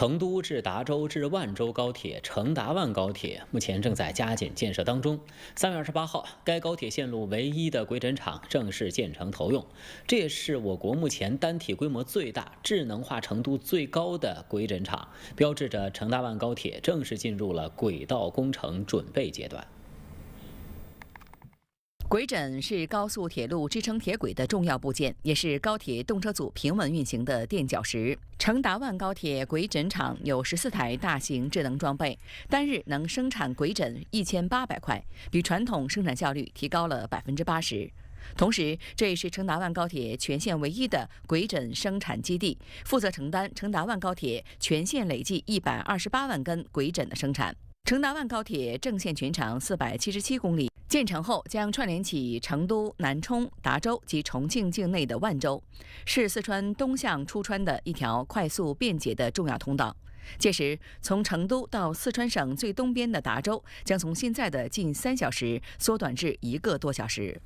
成都至达州至万州高铁（成达万高铁）目前正在加紧建设当中。三月二十八号，该高铁线路唯一的轨枕厂正式建成投用，这也是我国目前单体规模最大、智能化程度最高的轨枕厂，标志着成达万高铁正式进入了轨道工程准备阶段。轨枕是高速铁路支撑铁轨的重要部件，也是高铁动车组平稳运行的垫脚石。成达万高铁轨枕厂有十四台大型智能装备，单日能生产轨枕一千八百块，比传统生产效率提高了百分之八十。同时，这也是成达万高铁全线唯一的轨枕生产基地，负责承担成达万高铁全线累计一百二十八万根轨枕的生产。成达万高铁正线全长四百七十七公里。建成后将串联起成都、南充、达州及重庆境内的万州，是四川东向出川的一条快速便捷的重要通道。届时，从成都到四川省最东边的达州，将从现在的近三小时缩短至一个多小时。